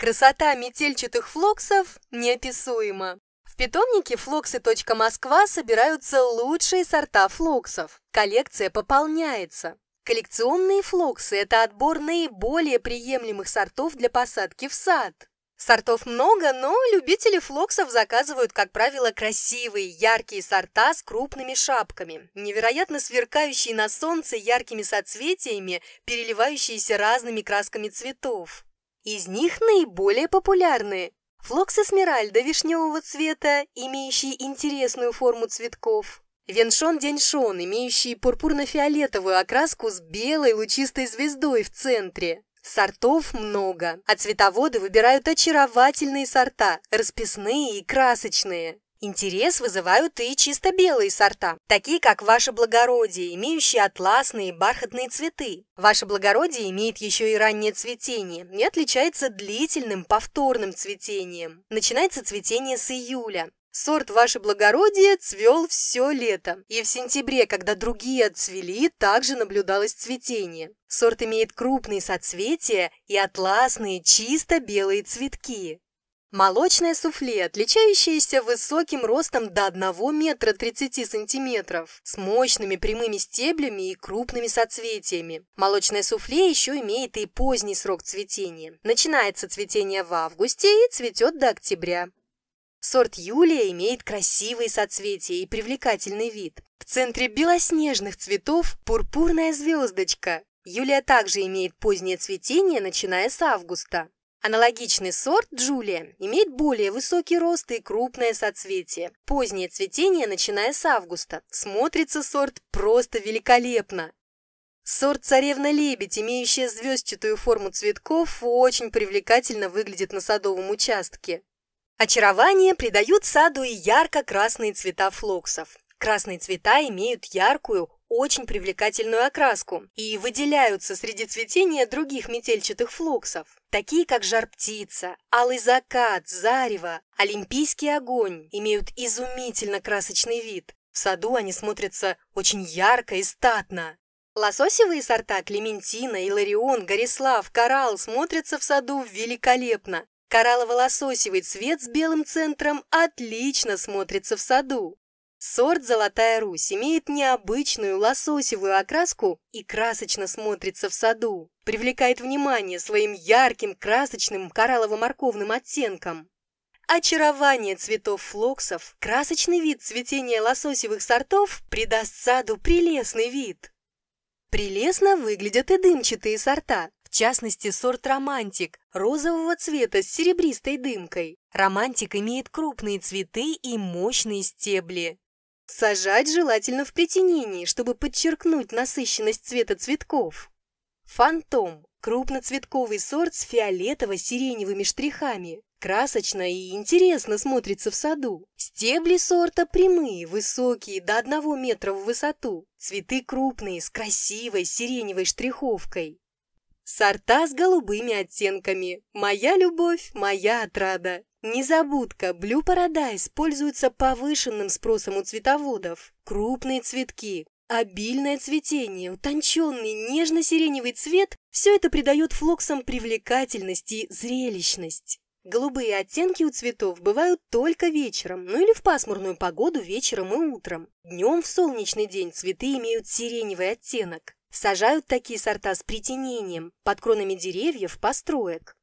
Красота метельчатых флоксов неописуема. В питомнике флоксы.москва собираются лучшие сорта флоксов. Коллекция пополняется. Коллекционные флоксы – это отбор наиболее приемлемых сортов для посадки в сад. Сортов много, но любители флоксов заказывают, как правило, красивые, яркие сорта с крупными шапками, невероятно сверкающие на солнце яркими соцветиями, переливающиеся разными красками цветов. Из них наиболее популярны флокс эсмеральда вишневого цвета, имеющий интересную форму цветков, веншон-деньшон, имеющий пурпурно-фиолетовую окраску с белой лучистой звездой в центре, Сортов много, а цветоводы выбирают очаровательные сорта, расписные и красочные. Интерес вызывают и чисто белые сорта, такие как ваше благородие, имеющие атласные бархатные цветы. Ваше благородие имеет еще и раннее цветение и отличается длительным повторным цветением. Начинается цветение с июля. Сорт «Ваше благородие» цвел все лето, и в сентябре, когда другие отцвели, также наблюдалось цветение. Сорт имеет крупные соцветия и атласные чисто белые цветки. Молочное суфле, отличающееся высоким ростом до 1 метра 30 сантиметров, с мощными прямыми стеблями и крупными соцветиями. Молочное суфле еще имеет и поздний срок цветения. Начинается цветение в августе и цветет до октября. Сорт Юлия имеет красивые соцветия и привлекательный вид. В центре белоснежных цветов пурпурная звездочка. Юлия также имеет позднее цветение, начиная с августа. Аналогичный сорт Джулия имеет более высокий рост и крупное соцветие. Позднее цветение, начиная с августа. Смотрится сорт просто великолепно. Сорт царевна-лебедь, имеющая звездчатую форму цветков, очень привлекательно выглядит на садовом участке. Очарование придают саду и ярко-красные цвета флоксов. Красные цвета имеют яркую, очень привлекательную окраску и выделяются среди цветения других метельчатых флоксов, такие как жар-птица, алый закат, зарево, олимпийский огонь, имеют изумительно красочный вид. В саду они смотрятся очень ярко и статно. Лососевые сорта Клементина, Иларион, Горислав, Коралл смотрятся в саду великолепно. Кораллово-лососевый цвет с белым центром отлично смотрится в саду. Сорт «Золотая Русь» имеет необычную лососевую окраску и красочно смотрится в саду, привлекает внимание своим ярким, красочным кораллово-морковным оттенком. Очарование цветов флоксов, красочный вид цветения лососевых сортов придаст саду прелестный вид. Прелестно выглядят и дымчатые сорта, в частности сорт «Романтик» розового цвета с серебристой дымкой. «Романтик» имеет крупные цветы и мощные стебли, Сажать желательно в притенении, чтобы подчеркнуть насыщенность цвета цветков. Фантом – крупноцветковый сорт с фиолетово-сиреневыми штрихами. Красочно и интересно смотрится в саду. Стебли сорта прямые, высокие, до 1 метра в высоту. Цветы крупные, с красивой сиреневой штриховкой. Сорта с голубыми оттенками. Моя любовь, моя отрада. Незабудка, Блю Парадайз пользуется повышенным спросом у цветоводов. Крупные цветки, обильное цветение, утонченный нежно-сиреневый цвет – все это придает флоксам привлекательность и зрелищность. Голубые оттенки у цветов бывают только вечером, ну или в пасмурную погоду вечером и утром. Днем в солнечный день цветы имеют сиреневый оттенок. Сажают такие сорта с притенением, под кронами деревьев, построек.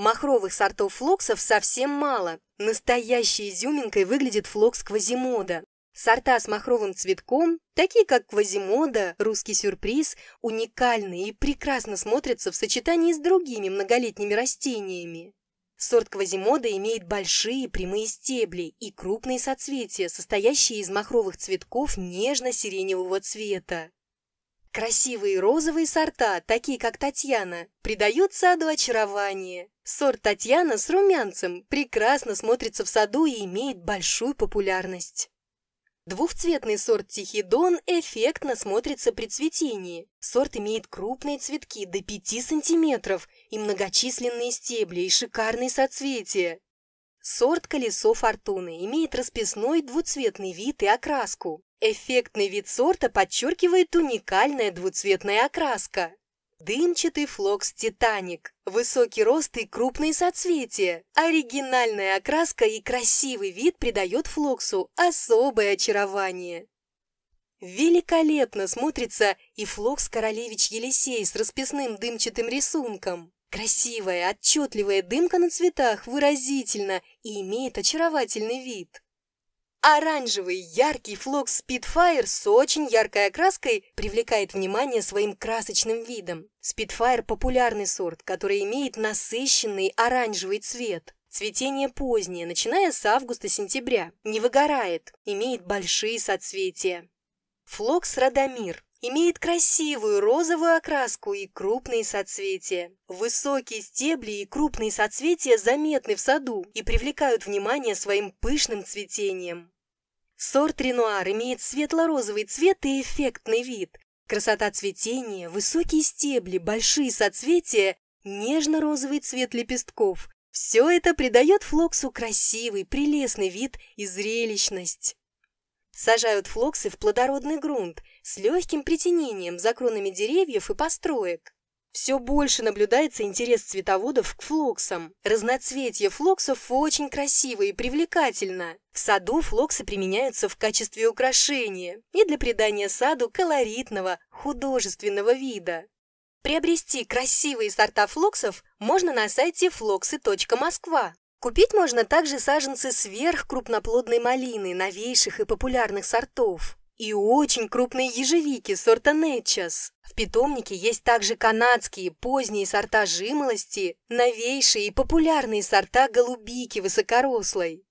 Махровых сортов флоксов совсем мало. Настоящей изюминкой выглядит флокс квазимода. Сорта с махровым цветком, такие как квазимода, русский сюрприз, уникальны и прекрасно смотрятся в сочетании с другими многолетними растениями. Сорт квазимода имеет большие прямые стебли и крупные соцветия, состоящие из махровых цветков нежно-сиреневого цвета. Красивые розовые сорта, такие как Татьяна, придают саду очарование. Сорт Татьяна с румянцем прекрасно смотрится в саду и имеет большую популярность. Двухцветный сорт Тихидон эффектно смотрится при цветении. Сорт имеет крупные цветки до 5 сантиметров и многочисленные стебли и шикарные соцветия. Сорт «Колесо фортуны» имеет расписной двуцветный вид и окраску. Эффектный вид сорта подчеркивает уникальная двуцветная окраска. Дымчатый флокс «Титаник», высокий рост и крупные соцветия, оригинальная окраска и красивый вид придает флоксу особое очарование. Великолепно смотрится и флокс «Королевич Елисей» с расписным дымчатым рисунком. Красивая, отчетливая дымка на цветах выразительна и имеет очаровательный вид. Оранжевый яркий флок Spitfire с очень яркой окраской привлекает внимание своим красочным видом. Spitfire – популярный сорт, который имеет насыщенный оранжевый цвет. Цветение позднее, начиная с августа-сентября, не выгорает, имеет большие соцветия. Флокс Радомир Имеет красивую розовую окраску и крупные соцветия. Высокие стебли и крупные соцветия заметны в саду и привлекают внимание своим пышным цветением. Сорт Ренуар имеет светло-розовый цвет и эффектный вид. Красота цветения, высокие стебли, большие соцветия, нежно-розовый цвет лепестков – все это придает флоксу красивый, прелестный вид и зрелищность. Сажают флоксы в плодородный грунт с легким притенением за кронами деревьев и построек. Все больше наблюдается интерес цветоводов к флоксам. Разноцветие флоксов очень красиво и привлекательно. В саду флоксы применяются в качестве украшения и для придания саду колоритного, художественного вида. Приобрести красивые сорта флоксов можно на сайте floxy.москва. Купить можно также саженцы сверхкрупноплодной малины новейших и популярных сортов и очень крупные ежевики сорта Нетчас. В питомнике есть также канадские поздние сорта жимолости, новейшие и популярные сорта голубики высокорослой,